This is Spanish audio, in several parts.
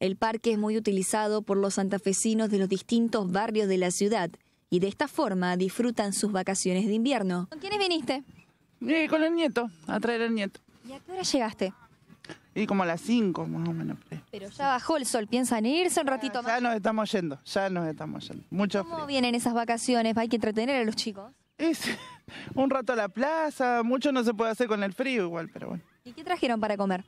El parque es muy utilizado por los santafesinos de los distintos barrios de la ciudad y de esta forma disfrutan sus vacaciones de invierno. ¿Con quiénes viniste? con el nieto, a traer al nieto. ¿Y a qué hora llegaste? Y como a las 5 más o menos. Pues. Pero ya bajó el sol, piensan irse un ratito más. Ya nos estamos yendo, ya nos estamos yendo. Mucho ¿Cómo vienen esas vacaciones? Hay que entretener a los chicos. un rato a la plaza, mucho no se puede hacer con el frío igual, pero bueno. ¿Y qué trajeron para comer?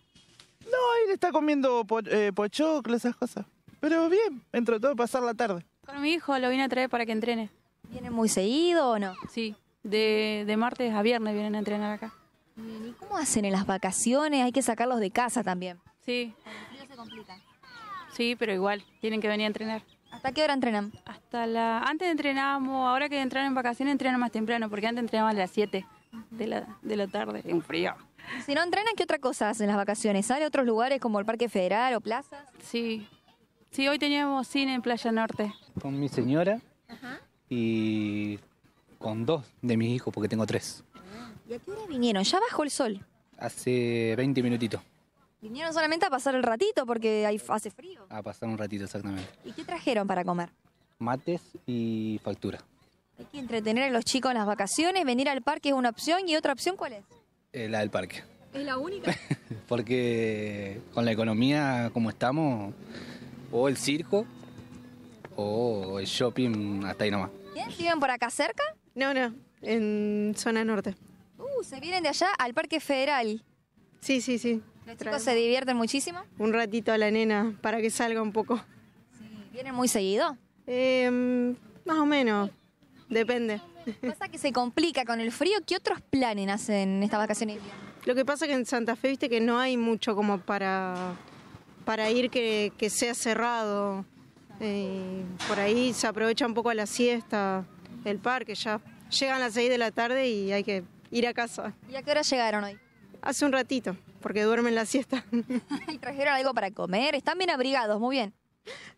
No, le está comiendo po eh, pochoclo, esas cosas. Pero bien, entre todo, pasar la tarde. Con mi hijo lo vine a traer para que entrene. ¿Viene muy seguido o no? Sí, de, martes a viernes vienen a entrenar acá. ¿Y cómo hacen en las vacaciones? Hay que sacarlos de casa también. Sí. Sí, pero igual, tienen que venir a entrenar. ¿Hasta qué hora entrenan? Hasta la... Antes entrenábamos, ahora que entran en vacaciones entrenan más temprano, porque antes entrenábamos a las 7 de la, de la tarde. Un frío. Si no entrenan, ¿qué otra cosa hacen las vacaciones? ¿Sale a otros lugares como el Parque Federal o plazas? Sí. Sí, hoy teníamos cine en Playa Norte. Con mi señora y con dos de mis hijos, porque tengo tres. Ah, ¿Y a qué hora vinieron? ¿Ya bajó el sol? Hace 20 minutitos. Vinieron solamente a pasar el ratito porque hay, hace frío. A pasar un ratito, exactamente. ¿Y qué trajeron para comer? Mates y factura. Hay que entretener a los chicos en las vacaciones, venir al parque es una opción y otra opción ¿cuál es? Eh, la del parque. ¿Es la única? Porque con la economía como estamos, o el circo o el shopping, hasta ahí nomás. ¿Vienen por acá cerca? No, no, en zona norte. Uh, se vienen de allá al Parque Federal. Sí, sí, sí. ¿Los chicos se divierten muchísimo? Un ratito a la nena para que salga un poco. ¿Vienen muy seguido? Em, más o menos, depende. Pasa que se complica con el frío. ¿Qué otros planes hacen estas vacaciones? Lo que pasa es que en Santa Fe, viste, que no hay mucho como para, para ir que, sea cerrado. Eh, por ahí se aprovecha un poco la siesta, el parque, ya llegan a las 6 de la tarde y hay que ir a casa. ¿Y a qué hora llegaron hoy? Hace un ratito, porque duermen la siesta. ¿Y trajeron algo para comer? Están bien abrigados, muy bien.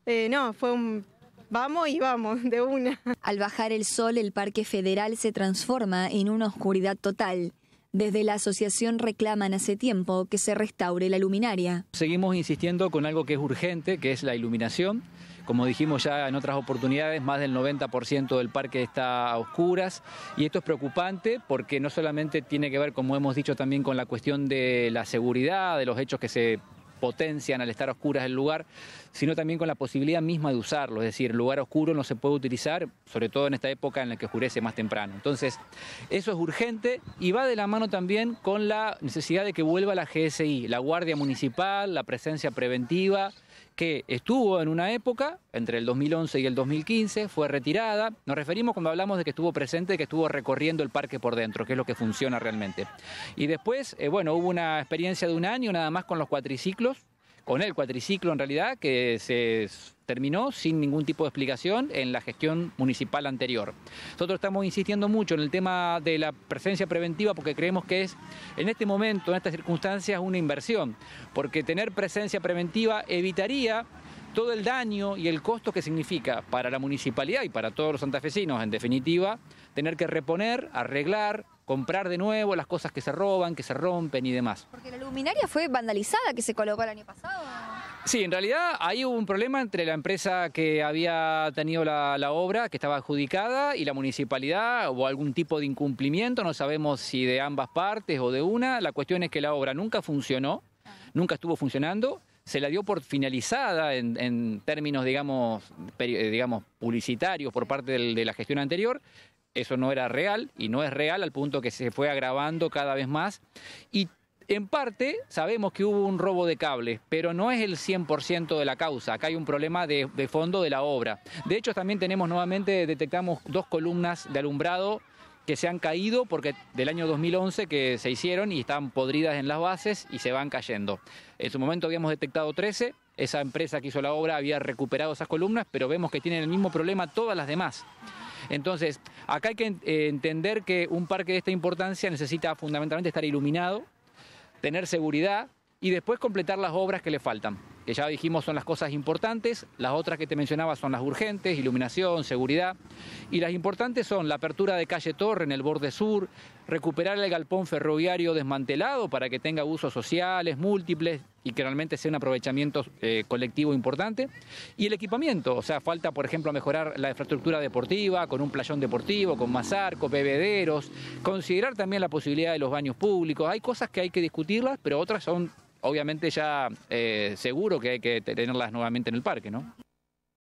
Eh, no, fue un vamos y vamos, de una. Al bajar el sol, el Parque Federal se transforma en una oscuridad total. Desde la asociación reclaman hace tiempo que se restaure la luminaria. Seguimos insistiendo con algo que es urgente, que es la iluminación. Como dijimos ya en otras oportunidades, más del 90% del parque está a oscuras y esto es preocupante porque no solamente tiene que ver, como hemos dicho también, con la cuestión de la seguridad, de los hechos que se potencian al estar oscuras el lugar, sino también con la posibilidad misma de usarlo. Es decir, el lugar oscuro no se puede utilizar, sobre todo en esta época en la que oscurece más temprano. Entonces, eso es urgente y va de la mano también con la necesidad de que vuelva la GSI, la Guardia Municipal, la presencia preventiva que estuvo en una época, entre el 2011 y el 2015, fue retirada. Nos referimos cuando hablamos de que estuvo presente, que estuvo recorriendo el parque por dentro, que es lo que funciona realmente. Y después, eh, bueno, hubo una experiencia de un año nada más con los cuatriciclos, con el cuatriciclo en realidad, que se terminó sin ningún tipo de explicación en la gestión municipal anterior. Nosotros estamos insistiendo mucho en el tema de la presencia preventiva porque creemos que es en este momento, en estas circunstancias, una inversión, porque tener presencia preventiva evitaría todo el daño y el costo que significa para la municipalidad y para todos los santafesinos, en definitiva, tener que reponer, arreglar, comprar de nuevo las cosas que se roban, que se rompen y demás. Porque la luminaria fue vandalizada que se colocó el año pasado. Sí, en realidad ahí hubo un problema entre la empresa que había tenido la, obra, que estaba adjudicada, y la municipalidad, hubo algún tipo de incumplimiento, no sabemos si de ambas partes o de una. La cuestión es que la obra nunca funcionó, nunca estuvo funcionando, se la dio por finalizada en, términos, digamos, digamos, publicitarios por parte de la gestión anterior, eso no era real y no es real al punto que se fue agravando cada vez más. Y en parte sabemos que hubo un robo de cables, pero no es el 100% de la causa. Acá hay un problema de, de, fondo de la obra. De hecho, también tenemos nuevamente, detectamos dos columnas de alumbrado que se han caído porque del año 2011 que se hicieron y están podridas en las bases y se van cayendo. En su momento habíamos detectado 13, esa empresa que hizo la obra había recuperado esas columnas, pero vemos que tienen el mismo problema todas las demás. Entonces, acá hay que eh, entender que un parque de esta importancia necesita fundamentalmente estar iluminado, tener seguridad y después completar las obras que le faltan que ya dijimos son las cosas importantes, las otras que te mencionaba son las urgentes, iluminación, seguridad, y las importantes son la apertura de calle Torre en el borde sur, recuperar el galpón ferroviario desmantelado para que tenga usos sociales, múltiples, y que realmente sea un aprovechamiento eh, colectivo importante. Y el equipamiento, o sea, falta, por ejemplo, mejorar la infraestructura deportiva con un playón deportivo, con más arcos, bebederos, considerar también la posibilidad de los baños públicos. Hay cosas que hay que discutirlas, pero otras son obviamente ya eh, seguro que hay que tenerlas nuevamente en el parque, ¿no?